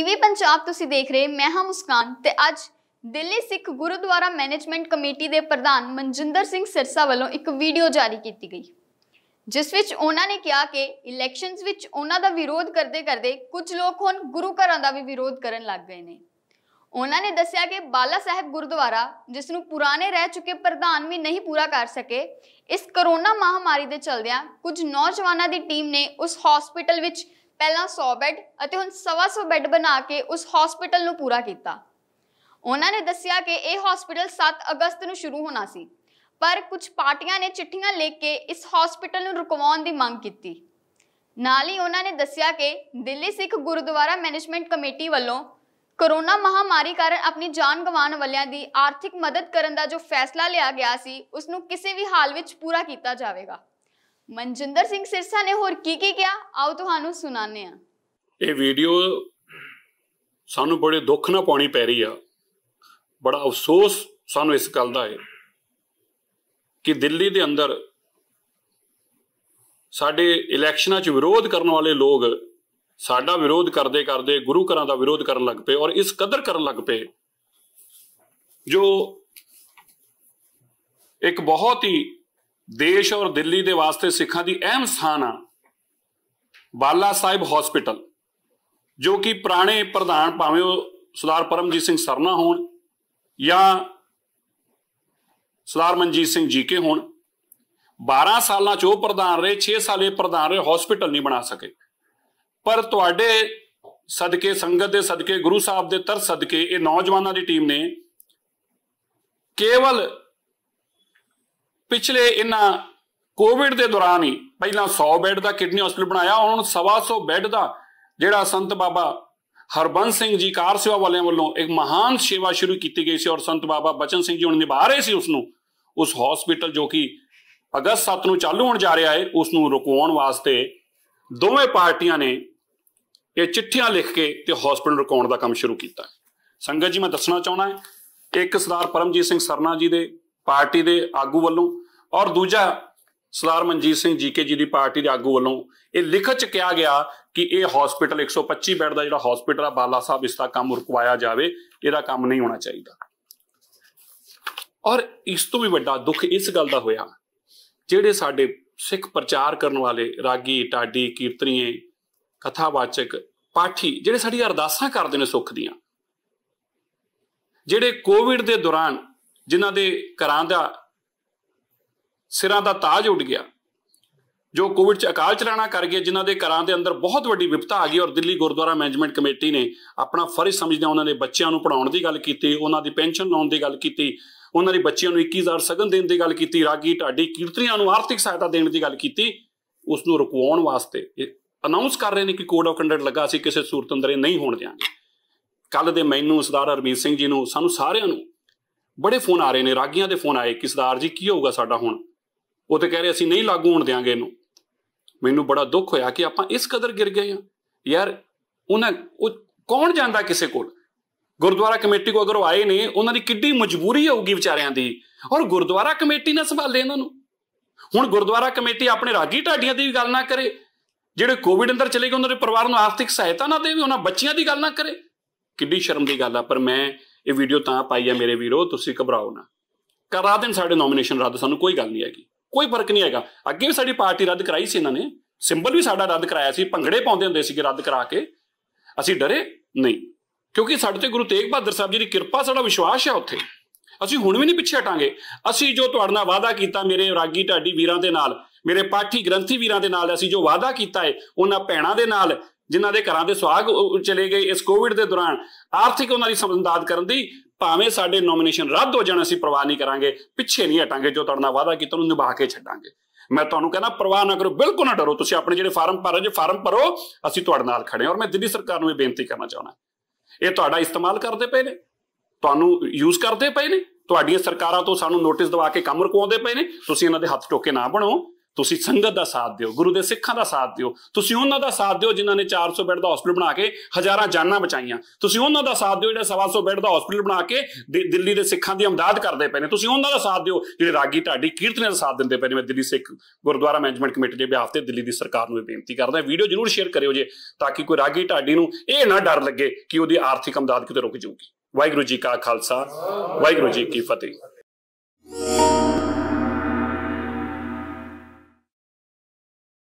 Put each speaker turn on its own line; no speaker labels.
TV Punjab ਤੁਸੀਂ ਦੇਖ ਰਹੇ ਮੈਂ ਹਾਂ ਮੁਸਕਾਨ ਤੇ ਅੱਜ ਦਿੱਲੀ ਸਿੱਖ ਗੁਰਦੁਆਰਾ ਮੈਨੇਜਮੈਂਟ ਕਮੇਟੀ ਦੇ ਪ੍ਰਧਾਨ ਮਨਜਿੰਦਰ ਸਿੰਘ ਸਿਰਸਾ ਵੱਲੋਂ ਇੱਕ ਵੀਡੀਓ ਜਾਰੀ ਕੀਤੀ ਗਈ ਜਿਸ ਵਿੱਚ ਉਹਨਾਂ ਨੇ ਕਿਹਾ ਕਿ ਇਲੈਕਸ਼ਨਸ ਵਿੱਚ ਉਹਨਾਂ ਦਾ ਵਿਰੋਧ ਕਰਦੇ ਕਰਦੇ ਕੁਝ ਲੋਕ ਹੁਣ ਗੁਰੂ ਘਰਾਂ ਦਾ ਵੀ ਵਿਰੋਧ ਕਰਨ ਲੱਗ ਗਏ ਨੇ ਉਹਨਾਂ ਨੇ ਦੱਸਿਆ ਕਿ ਬਾਲਾ ਸਾਹਿਬ ਗੁਰਦੁਆਰਾ ਜਿਸ ਨੂੰ ਪੁਰਾਣੇ ਰਹਿ ਚੁੱਕੇ ਪ੍ਰਧਾਨ ਵੀ ਨਹੀਂ ਪੂਰਾ ਕਰ ਸਕੇ ਇਸ ਕਰੋਨਾ ਮਹਾਮਾਰੀ ਦੇ ਚਲਦਿਆਂ ਕੁਝ ਨੌਜਵਾਨਾਂ ਦੀ ਟੀਮ ਨੇ ਉਸ ਹਸਪੀਟਲ ਵਿੱਚ ਪਹਿਲਾਂ 100 ਬੈੱਡ ਅਤੇ ਹੁਣ 125 ਬੈੱਡ ਬਣਾ ਕੇ ਉਸ ਹਸਪੀਟਲ ਨੂੰ ਪੂਰਾ ਕੀਤਾ ਉਹਨਾਂ ਨੇ ਦੱਸਿਆ ਕਿ ਇਹ ਹਸਪੀਟਲ 7 ਅਗਸਤ ਨੂੰ ਸ਼ੁਰੂ ਹੋਣਾ ਸੀ ਪਰ ਕੁਝ ਪਾਰਟੀਆਂ ਨੇ ਚਿੱਠੀਆਂ ਲਿਖ ਕੇ ਇਸ ਹਸਪੀਟਲ ਨੂੰ ਰੁਕਵਾਉਣ ਦੀ ਮੰਗ ਕੀਤੀ ਨਾਲ ਹੀ ਉਹਨਾਂ ਨੇ ਦੱਸਿਆ ਕਿ ਦਿੱਲੀ ਸਿੱਖ ਗੁਰਦੁਆਰਾ ਮੈਨੇਜਮੈਂਟ ਕਮੇਟੀ ਵੱਲੋਂ ਕਰੋਨਾ ਮਹਾਮਾਰੀ ਕਾਰਨ ਆਪਣੀ ਜਾਨ ਗਵਾਉਣ ਵਾਲਿਆਂ ਦੀ ਆਰਥਿਕ ਮਦਦ ਕਰਨ ਦਾ ਜੋ ਫੈਸਲਾ ਲਿਆ ਗਿਆ ਸੀ ਉਸ ਨੂੰ ਕਿਸੇ ਵੀ ਹਾਲ ਵਿੱਚ ਪੂਰਾ ਕੀਤਾ ਜਾਵੇਗਾ ਮਨਜਿੰਦਰ ਸਿੰਘ ਸਿਰਸਾ ਨੇ ਹੋਰ ਕੀ ਕੀ ਕਿਹਾ ਆਓ ਤੁਹਾਨੂੰ ਸੁਣਾਉਂਦੇ ਆ
ਇਹ ਵੀਡੀਓ ਸਾਨੂੰ ਬੜੇ ਦੁੱਖ ਨਾਲ ਪਾਣੀ ਪੈ ਰਹੀ ਆ ਬੜਾ ਅਫਸੋਸ ਸਾਨੂੰ ਇਸ ਗੱਲ ਦਾ ਹੈ ਕਿ ਦਿੱਲੀ ਦੇ ਅੰਦਰ ਸਾਡੇ ਇਲੈਕਸ਼ਨਾਂ 'ਚ ਵਿਰੋਧ ਕਰਨ ਵਾਲੇ ਲੋਕ ਸਾਡਾ ਵਿਰੋਧ ਕਰਦੇ ਕਰਦੇ ਗੁਰੂ ਘਰਾਂ ਦਾ ਵਿਰੋਧ ਕਰਨ ਲੱਗ ਪਏ ਔਰ ਇਸ ਕਦਰ ਕਰਨ ਲੱਗ ਪਏ ਜੋ ਇੱਕ ਬਹੁਤ ਹੀ ਦੇਸ਼ ਔਰ ਦਿੱਲੀ ਦੇ ਵਾਸਤੇ ਸਿੱਖਾਂ ਦੀ ਅਹਿਮ ਸਥਾਨ ਆ ਬਾਲਾ ਸਾਹਿਬ ਹਸਪੀਟਲ ਜੋ ਕਿ ਪੁਰਾਣੇ ਪ੍ਰਧਾਨ ਭਾਵੇਂ ਉਹ ਸਰਦਾਰ ਪਰਮਜੀਤ ਸਿੰਘ ਸਰਨਾ ਹੋਣ ਜਾਂ ਸਰਦਾਰ ਮਨਜੀਤ ਸਿੰਘ ਜੀ ਕੇ ਹੋਣ 12 ਸਾਲਾਂ ਚ ਉਹ ਪ੍ਰਧਾਨ ਰਹੇ 6 ਸਾਲੇ ਪ੍ਰਧਾਨ ਰਹੇ ਹਸਪੀਟਲ ਨਹੀਂ ਬਣਾ ਸਕੇ ਪਰ ਤੁਹਾਡੇ ਸਦਕੇ ਸੰਗਤ ਦੇ ਸਦਕੇ ਗੁਰੂ ਸਾਹਿਬ ਦੇ ਤਰ ਸਦਕੇ ਇਹ ਨੌਜਵਾਨਾਂ ਦੀ ਟੀਮ ਨੇ ਕੇਵਲ ਪਿਛਲੇ ਇਹਨਾਂ ਕੋਵਿਡ ਦੇ ਦੌਰਾਨ ਹੀ ਪਹਿਲਾਂ 100 ਬੈੱਡ ਦਾ ਕਿਡਨੀ ਹਸਪੀਟਲ ਬਣਾਇਆ ਹੁਣ 125 ਬੈੱਡ ਦਾ ਜਿਹੜਾ ਸੰਤ ਬਾਬਾ ਹਰਬੰਸ ਸਿੰਘ ਜੀ ਕਾਰ ਸੇਵਾ ਵਾਲਿਆਂ ਵੱਲੋਂ ਇੱਕ ਮਹਾਨ ਸੇਵਾ ਸ਼ੁਰੂ ਕੀਤੀ ਗਈ ਸੀ ਔਰ ਸੰਤ ਬਾਬਾ ਬਚਨ ਸਿੰਘ ਜੀ ਹੁਣ ਨਿਭਾ ਰਹੇ ਸੀ ਉਸ ਨੂੰ ਉਸ ਹਸਪੀਟਲ ਜੋ ਕਿ ਅਗਸਤ 7 ਨੂੰ ਚਾਲੂ ਹੋਣ ਜਾ ਰਿਹਾ ਹੈ ਉਸ ਨੂੰ ਰੁਕਵਾਉਣ ਵਾਸਤੇ ਦੋਵੇਂ ਪਾਰਟੀਆਂ ਨੇ ਇਹ ਚਿੱਠੀਆਂ ਲਿਖ ਕੇ ਤੇ ਹਸਪੀਟਲ ਰੁਕਾਉਣ ਦਾ ਕੰਮ ਸ਼ੁਰੂ ਕੀਤਾ ਸੰਗਤ ਜੀ ਮੈਂ ਦੱਸਣਾ ਚਾਹਣਾ ਹੈ ਇੱਕ ਸਰਦਾਰ ਪਰਮਜੀਤ ਸਿੰਘ ਸਰਨਾ ਜੀ ਦੇ ਪਾਰਟੀ ਦੇ ਆਗੂ ਵੱਲੋਂ ਔਰ ਦੂਜਾ ਸਰਦਾਰ ਮਨਜੀਤ ਸਿੰਘ ਜੀਕੇ ਜੀ ਦੀ ਪਾਰਟੀ ਦੇ ਆਗੂ ਵੱਲੋਂ ਇਹ ਲਿਖਤ ਚ ਕਿਹਾ ਗਿਆ ਕਿ ਇਹ ਹਸਪੀਟਲ 125 ਬੈੱਡ ਦਾ ਜਿਹੜਾ ਹਸਪੀਟਲ ਆ ਬਾਲਾ ਸਾਹਿਬ ਇਸ ਦਾ ਕੰਮ ਰੁਕਵਾਇਆ ਜਾਵੇ ਇਹਦਾ ਕੰਮ ਨਹੀਂ ਹੋਣਾ ਚਾਹੀਦਾ ਔਰ ਇਸ ਤੋਂ ਵੀ ਵੱਡਾ ਦੁੱਖ ਇਸ ਗੱਲ ਦਾ ਹੋਇਆ ਜਿਹੜੇ ਸਾਡੇ ਸਿੱਖ ਪ੍ਰਚਾਰ ਕਰਨ ਵਾਲੇ ਰਾਗੀ ਟਾਡੀ ਕੀਰਤਨੀਏ ਕਥਾਵਾਚਕ ਪਾਠੀ ਜਿਹੜੇ ਸਾਡੀ ਅਰਦਾਸਾਂ ਕਰਦੇ ਨੇ ਸੁੱਖ ਦੀਆਂ ਜਿਹੜੇ ਕੋਵਿਡ ਦੇ ਦੌਰਾਨ ਜਿਨ੍ਹਾਂ ਦੇ ਘਰਾਂ ਦਾ ਸਿਰਾਂ ਦਾ ਤਾਜ ਉੱਡ ਗਿਆ ਜੋ ਕੋਵਿਡ ਚ ਅਕਾਲ ਚਲਾਣਾ ਕਰ ਗਏ ਜਿਨ੍ਹਾਂ ਦੇ ਘਰਾਂ ਦੇ ਅੰਦਰ ਬਹੁਤ ਵੱਡੀ ਵਿਪਤਾ ਆ ਗਈ ਔਰ ਦਿੱਲੀ ਗੁਰਦੁਆਰਾ ਮੈਨੇਜਮੈਂਟ ਕਮੇਟੀ ਨੇ ਆਪਣਾ ਫਰਜ਼ ਸਮਝਦਿਆਂ ਉਹਨਾਂ ਨੇ ਬੱਚਿਆਂ ਨੂੰ ਪੜਾਉਣ ਦੀ ਗੱਲ ਕੀਤੀ ਉਹਨਾਂ ਦੀ ਪੈਨਸ਼ਨ ਲਾਉਣ ਦੀ ਗੱਲ ਕੀਤੀ ਉਹਨਾਂ ਦੇ ਬੱਚਿਆਂ ਨੂੰ 21000 ਸਗਨ ਦੇਣ ਦੀ ਗੱਲ ਕੀਤੀ ਰਾਗੀ ਢਾਡੀ ਕੀਰਤਰੀਆਂ ਨੂੰ ਆਰਥਿਕ ਸਹਾਇਤਾ ਦੇਣ ਦੀ ਗੱਲ ਕੀਤੀ ਉਸ ਨੂੰ ਰੁਕਵਾਉਣ ਵਾਸਤੇ ਅਨਾਉਂਸ ਕਰ ਰਹੇ ਨੇ ਕਿ ਕੋਡ ਆਫ ਕੰਡਕਟ ਲੱਗਾ ਸੀ ਕਿਸੇ ਸੂਰਤ ਅੰਦਰ ਨਹੀਂ ਹੋਣ ਦੇਾਂਗੇ ਕੱਲ ਦੇ ਮੈਨੂੰ ਸਰਦਾਰ ਅਰਮੀਤ ਸਿੰਘ ਜੀ ਨੂੰ ਸਾਨੂੰ ਸਾਰਿਆਂ ਨੂੰ ਬੜੇ ਫੋਨ ਆ ਰਹੇ ਨੇ ਰਾਗੀਆਂ ਦੇ ਫੋਨ ਆਏ ਕਿ ਸਰਦਾਰ ਜੀ ਕੀ ਹੋਊਗਾ ਸਾਡਾ ਹੁਣ ਉਹ ਤੇ ਕਹਿ ਰਹੇ ਅਸੀਂ ਨਹੀਂ ਲਾਗੂ ਹੋਣ ਦੇਾਂਗੇ ਇਹਨੂੰ ਮੈਨੂੰ ਬੜਾ ਦੁੱਖ ਹੋਇਆ ਕਿ ਆਪਾਂ ਇਸ ਕਦਰ ਗਿਰ ਗਏ ਆ ਯਾਰ ਉਹਨਾਂ ਉਹ ਕੌਣ ਜਾਂਦਾ ਕਿਸੇ ਕੋਲ ਗੁਰਦੁਆਰਾ ਕਮੇਟੀ ਕੋ ਅਗਰ ਉਹ ਆਏ ਨੇ ਉਹਨਾਂ ਦੀ ਕਿੱਡੀ ਮਜਬੂਰੀ ਹੋਊਗੀ ਵਿਚਾਰਿਆਂ ਦੀ ਔਰ ਗੁਰਦੁਆਰਾ ਕਮੇਟੀ ਨਾ ਸੰਭਾਲੇ ਇਹਨਾਂ ਨੂੰ ਹੁਣ ਗੁਰਦੁਆਰਾ ਕਮੇਟੀ ਆਪਣੇ ਰਾਗੀ ਢਾਡੀਆਂ ਦੀ ਵੀ ਗੱਲ ਨਾ ਕਰੇ ਜਿਹੜੇ ਕੋਵਿਡ ਅੰਦਰ ਚਲੇ ਗਏ ਉਹਨਾਂ ਦੇ ਪਰਿਵਾਰ ਨੂੰ ਆਰਥਿਕ ਸਹਾਇਤਾ ਨਾ ਦੇਵੇ ਉਹਨਾਂ ਬੱਚਿਆਂ ਦੀ ਗੱਲ ਨਾ ਕਰੇ ਕਿੱਡੀ ਸ਼ਰਮ ਦੀ ਗੱਲ ਆ ਪਰ ਮੈਂ ਇਹ ਵੀਡੀਓ ਤਾਂ ਪਾਈ ਆ ਮੇਰੇ ਵੀਰੋ ਤੁਸੀਂ ਘਬਰਾਓ ਨਾ ਕਰਾ ਦੇਣ ਸਾਡੇ ਨੋਮੀਨੇਸ਼ਨ ਰੱਦ ਸਾਨੂੰ ਕੋਈ ਗੱਲ ਨਹੀਂ ਹੈਗੀ ਕੋਈ ਫਰਕ ਨਹੀਂ ਹੈਗਾ ਅੱਗੇ ਵੀ ਸਾਡੀ ਪਾਰਟੀ ਰੱਦ ਕਰਾਈ ਸੀ ਇਹਨਾਂ ਨੇ ਸਿੰਬਲ ਵੀ ਸਾਡਾ ਰੱਦ ਕਰਾਇਆ ਸੀ ਭੰਗੜੇ ਪਾਉਂਦੇ ਹੁੰਦੇ ਸੀਗੇ ਰੱਦ ਕਰਾ ਕੇ ਅਸੀਂ ਡਰੇ ਨਹੀਂ ਕਿਉਂਕਿ ਸਾਡੇ ਤੇ ਗੁਰੂ ਤੇਗ ਬਹਾਦਰ ਸਾਹਿਬ ਜੀ ਦੀ ਕਿਰਪਾ ਸਾਡਾ ਵਿਸ਼ਵਾਸ ਹੈ ਉੱਥੇ ਅਸੀਂ ਹੁਣ ਵੀ ਨਹੀਂ ਪਿੱਛੇ ਹਟਾਂਗੇ ਅਸੀਂ ਜੋ ਤੁਹਾਡੇ ਨਾਲ ਵਾਅਦਾ ਕੀਤਾ ਮੇਰੇ ਰਾਗੀ ਢਾਡੀ ਵੀਰਾਂ ਦੇ ਨਾਲ ਮੇਰੇ ਪਾਠੀ ਗ੍ਰੰਥੀ ਵੀਰਾਂ ਦੇ ਨਾਲ ਅਸੀਂ ਜੋ ਵਾਅਦਾ ਕੀਤਾ ਹੈ ਉਹਨਾਂ ਭੈਣਾਂ ਦੇ ਨਾਲ ਜਿਨ੍ਹਾਂ ਦੇ ਘਰਾਂ ਦੇ ਸੁਆਗ ਚਲੇ ਗਏ ਇਸ ਕੋਵਿਡ ਦੇ ਦੌਰਾਨ ਆਰਥਿਕ ਉਹਨਾਂ ਦੀ ਸਮਦਾਦ ਕਰਨ ਦੀ ਭਾਵੇਂ ਸਾਡੇ ਨੋਮੀਨੇਸ਼ਨ ਰੱਦ ਹੋ ਜਾਣ ਅਸੀਂ ਪ੍ਰਵਾਹ ਨਹੀਂ ਕਰਾਂਗੇ ਪਿੱਛੇ ਨਹੀਂ ਹਟਾਂਗੇ ਜੋ ਤੁਹਾਡਾ ਵਾਅਦਾ ਕੀਤਾ ਉਹਨੂੰ ਨਿਭਾ ਕੇ ਛੱਡਾਂਗੇ ਮੈਂ ਤੁਹਾਨੂੰ ਕਹਿੰਦਾ ਪ੍ਰਵਾਹ ਨਾ ਕਰੋ ਬਿਲਕੁਲ ਨਾ ਡਰੋ ਤੁਸੀਂ ਆਪਣੇ ਜਿਹੜੇ ਫਾਰਮ ਭਰੋ ਜੇ ਫਾਰਮ ਭਰੋ ਅਸੀਂ ਤੁਹਾਡੇ ਨਾਲ ਖੜੇ ਹਾਂ ਔਰ ਮੈਂ ਦਿੱਲੀ ਸਰਕਾਰ ਨੂੰ ਇਹ ਬੇਨਤੀ ਕਰਨਾ ਚਾਹੁੰਦਾ ਇਹ ਤੁਹਾਡਾ ਇਸਤੇਮਾਲ ਕਰਦੇ ਪਏ ਨੇ ਤੁਹਾਨੂੰ ਯੂਜ਼ ਕਰਦੇ ਪਏ ਨੇ ਤੁਹਾਡੀਆਂ ਸਰਕਾਰਾਂ ਤੋਂ ਸਾਨੂੰ ਨੋਟਿਸ ਦਵਾ ਕੇ ਕੰਮ ਰੁਕਵਾਉਂਦੇ ਪਏ ਨੇ ਤੁਸੀਂ ਇਹਨਾਂ ਦੇ ਹੱਥ ਟੋਕੇ ਨਾ ਬਣੋ ਤੁਸੀਂ ਸੰਗਤ ਦਾ ਸਾਥ ਦਿਓ ਗੁਰੂ ਦੇ ਸਿੱਖਾਂ ਦਾ ਸਾਥ ਦਿਓ ਤੁਸੀਂ ਉਹਨਾਂ ਦਾ ਸਾਥ ਦਿਓ ਜਿਨ੍ਹਾਂ ਨੇ 400 ਬੈੱਡ ਦਾ ਹਸਪੀਟਲ ਬਣਾ ਕੇ ਹਜ਼ਾਰਾਂ ਜਾਨਾਂ ਬਚਾਈਆਂ ਤੁਸੀਂ ਉਹਨਾਂ ਦਾ ਸਾਥ ਦਿਓ ਜਿਹੜੇ 700 ਬੈੱਡ ਦਾ ਹਸਪੀਟਲ ਬਣਾ ਕੇ ਦਿੱਲੀ ਦੇ ਸਿੱਖਾਂ ਦੀ ਅਮਦਾਦ ਕਰਦੇ ਪਏ ਨੇ ਤੁਸੀਂ ਉਹਨਾਂ ਦਾ ਸਾਥ ਦਿਓ ਜਿਹੜੇ ਰਾਗੀ ਢਾਡੀ ਕੀਰਤਨੀਆਂ ਦਾ ਸਾਥ ਦਿੰਦੇ ਪਏ ਨੇ ਮੈਂ ਦਿੱਲੀ ਸਿੱਖ ਗੁਰਦੁਆਰਾ ਮੈਨੇਜਮੈਂਟ ਕਮੇਟੀ ਦੇ ਬਿਹਾਫ ਤੇ ਦਿੱਲੀ ਦੀ ਸਰਕਾਰ ਨੂੰ ਇਹ ਬੇਨਤੀ ਕਰਦਾ ਵੀਡੀਓ ਜ਼ਰੂਰ ਸ਼ੇਅਰ ਕਰਿਓ ਜੇ ਤਾਂ ਕਿ ਕੋਈ ਰਾਗੀ ਢਾਡੀ ਨੂੰ ਇਹ ਨਾ ਡਰ ਲੱਗੇ ਕਿ ਉਹਦੀ ਆਰਥਿਕ ਅਮਦਾਦ ਕਿਤੇ ਰੁਕ ਜਾਊਗੀ ਵਾਹਿਗੁਰੂ ਜੀ ਕਾ ਖਾਲਸਾ ਵਾਹਿਗੁਰੂ ਜੀ ਕੀ ਫਤਿਹ